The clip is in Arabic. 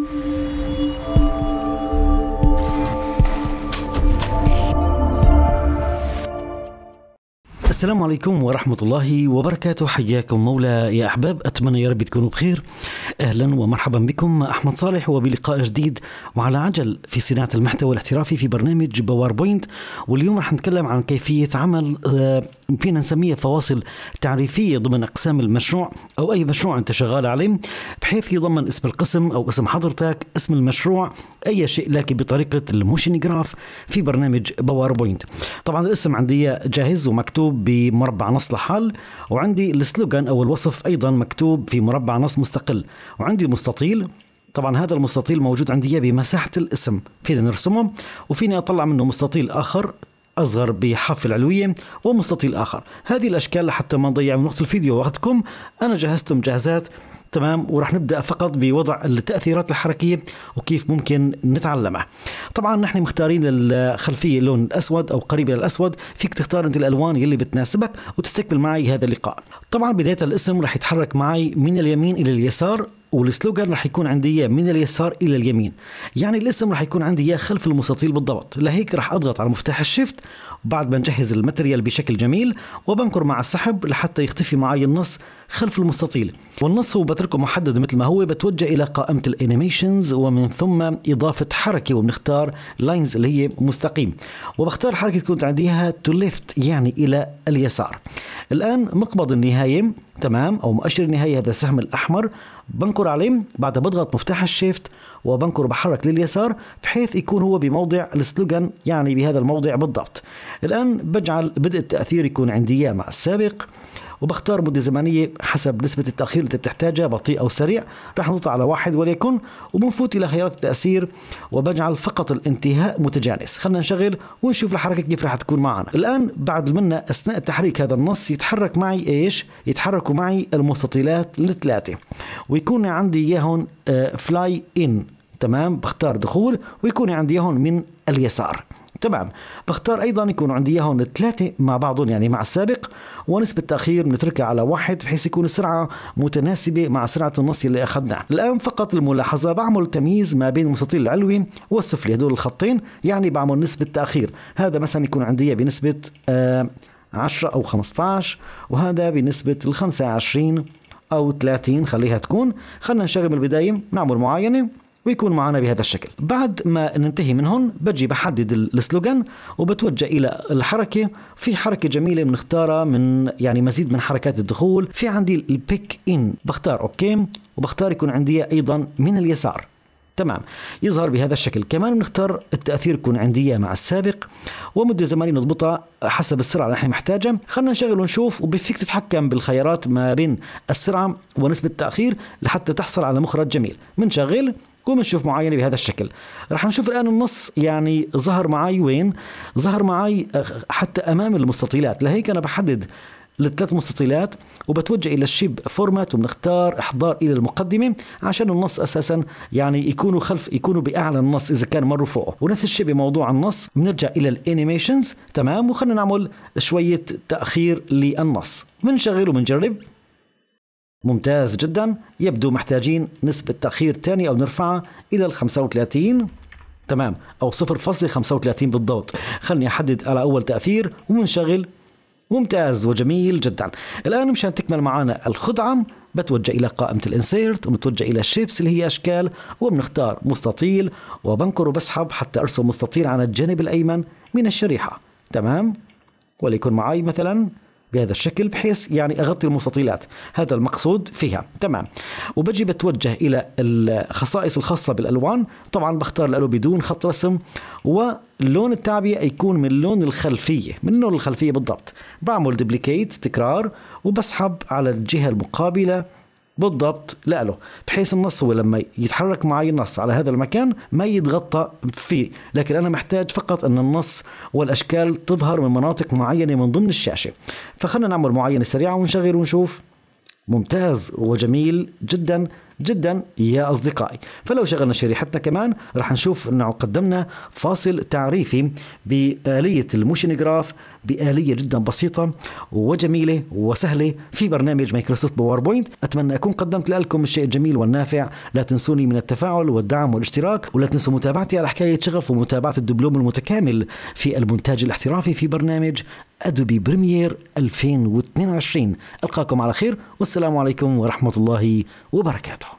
Mm-hmm. السلام عليكم ورحمة الله وبركاته حياكم مولا يا أحباب أتمنى يا رب تكونوا بخير أهلا ومرحبا بكم أحمد صالح وبلقاء جديد وعلى عجل في صناعة المحتوى الاحترافي في برنامج باوربوينت واليوم رح نتكلم عن كيفية عمل آه، فينا نسميها فواصل تعريفية ضمن أقسام المشروع أو أي مشروع أنت شغال عليه بحيث يضمن اسم القسم أو اسم حضرتك اسم المشروع أي شيء لك بطريقة الموشن جراف في برنامج باوربوينت طبعا الاسم عندي جاهز ومكتوب بمربع نص لحال وعندي السلوغان او الوصف ايضا مكتوب في مربع نص مستقل وعندي المستطيل طبعا هذا المستطيل موجود عندي اياه بمساحه الاسم فينا نرسمه وفيني اطلع منه مستطيل اخر اصغر بحرف العلويه ومستطيل اخر هذه الاشكال حتى ما نضيع من وقت الفيديو وقتكم انا جهزت مجهزات تمام ورح نبدا فقط بوضع التاثيرات الحركيه وكيف ممكن نتعلمها طبعا نحن مختارين الخلفيه اللون الاسود او قريبه للاسود فيك تختار انت الالوان يلي بتناسبك وتستكمل معي هذا اللقاء طبعا بدايه الاسم رح يتحرك معي من اليمين الى اليسار والسلوغان رح يكون عندي اياه من اليسار الى اليمين يعني الاسم رح يكون عندي اياه خلف المستطيل بالضبط لهيك رح اضغط على مفتاح الشيفت بعد ما نجهز الماتريال بشكل جميل وبنكر مع السحب لحتى يختفي معي النص خلف المستطيل والنص هو بتركه محدد مثل ما هو بتوجه الى قائمه الانيميشنز ومن ثم اضافه حركه وبنختار لاينز اللي هي مستقيم وبختار حركه كنت عنديها تو ليفت يعني الى اليسار الان مقبض النهايه تمام او مؤشر النهايه هذا السهم الاحمر بنكر عليه بعدها بضغط مفتاح الشيفت وبنكر بحرك لليسار بحيث يكون هو بموضع السلوجان يعني بهذا الموضع بالضبط الآن بجعل بدء التأثير يكون عندي مع السابق وبختار مده زمنيه حسب نسبه التاخير اللي بتحتاجها بطيء او سريع رح نضغط على واحد وليكن وبنفوت الى خيارات التاثير وبجعل فقط الانتهاء متجانس خلينا نشغل ونشوف الحركه كيف رح تكون معنا الان بعد منا اثناء تحريك هذا النص يتحرك معي ايش يتحركوا معي المستطيلات الثلاثه ويكون عندي اياهم فلاي آه، ان تمام بختار دخول ويكون عندي هون من اليسار تمام بختار ايضا يكون عندي اياهم الثلاثه مع بعضهم يعني مع السابق ونسبه التاخير بنتركها على واحد بحيث يكون السرعه متناسبه مع سرعه النص اللي اخذناه الان فقط الملاحظه بعمل تمييز ما بين المستطيل العلوي والسفلي هدول الخطين يعني بعمل نسبه تاخير هذا مثلا يكون عندي بنسبه آه 10 او 15 وهذا بنسبه ال 25 او 30 خليها تكون خلينا نشغل البدايه نعمل معاينه ويكون معنا بهذا الشكل بعد ما ننتهي من هون بجي بحدد السلوغان وبتوجه إلى الحركة في حركة جميلة بنختارها من يعني مزيد من حركات الدخول في عندي البيك إن بختار أوكي وبختار يكون عندي أيضا من اليسار تمام يظهر بهذا الشكل كمان بنختار التأثير يكون عندي مع السابق ومدة زمنية نضبطها حسب السرعة اللي نحن محتاجة خلينا نشغل ونشوف وبفيك تتحكم بالخيارات ما بين السرعة ونسبة التأخير لحتى تحصل على مخرج جميل بنشغل قوم نشوف معاينه بهذا الشكل رح نشوف الان النص يعني ظهر معي وين ظهر معي آه، حتى امام المستطيلات لهيك انا بحدد للثلاث مستطيلات وبتوجه الى الشيب فورمات وبنختار احضار الى المقدمه عشان النص اساسا يعني يكونوا خلف يكونوا باعلى النص اذا كان مروا فوقه ونفس الشيء بموضوع النص بنرجع الى الانيميشنز تمام وخلينا نعمل شويه تاخير للنص بنشغل وبنجرب ممتاز جدا يبدو محتاجين نسبة تأخير تاني أو نرفعها إلى ال 35 تمام أو 0.35 بالضبط خلني أحدد على أول تأثير ومنشغل ممتاز وجميل جدا الآن مشان تكمل معنا الخدعة بتوجه إلى قائمة الانسيرت ونتوجه إلى الشيبس اللي هي أشكال وبنختار مستطيل وبنكر وبسحب حتى أرسم مستطيل على الجانب الأيمن من الشريحة تمام وليكن معي مثلا بهذا الشكل بحيث يعني اغطي المستطيلات هذا المقصود فيها تمام وبجي بتوجه الى الخصائص الخاصه بالالوان طبعا بختار الالو بدون خط رسم ولون التعبئه يكون من لون الخلفيه من لون الخلفيه بالضبط بعمل دوبليكيت تكرار وبسحب على الجهه المقابله بالضبط لإله بحيث النص هو لما يتحرك معي النص على هذا المكان ما يتغطى فيه لكن أنا محتاج فقط أن النص والأشكال تظهر من مناطق معينة من ضمن الشاشة فخلنا نعمل معينة سريعة ونشغل ونشوف ممتاز وجميل جدا جدا يا أصدقائي فلو شغلنا شريحتنا كمان رح نشوف أنه قدمنا فاصل تعريفي بآلية الموشن جراف بآلية جدا بسيطة وجميلة وسهلة في برنامج مايكروسوفت باوربوينت أتمنى أكون قدمت لكم الشيء الجميل والنافع لا تنسوني من التفاعل والدعم والاشتراك ولا تنسوا متابعتي على حكاية شغف ومتابعة الدبلوم المتكامل في المونتاج الاحترافي في برنامج أدوبي بريمير 2022 ألقاكم على خير والسلام عليكم ورحمة الله وبركاته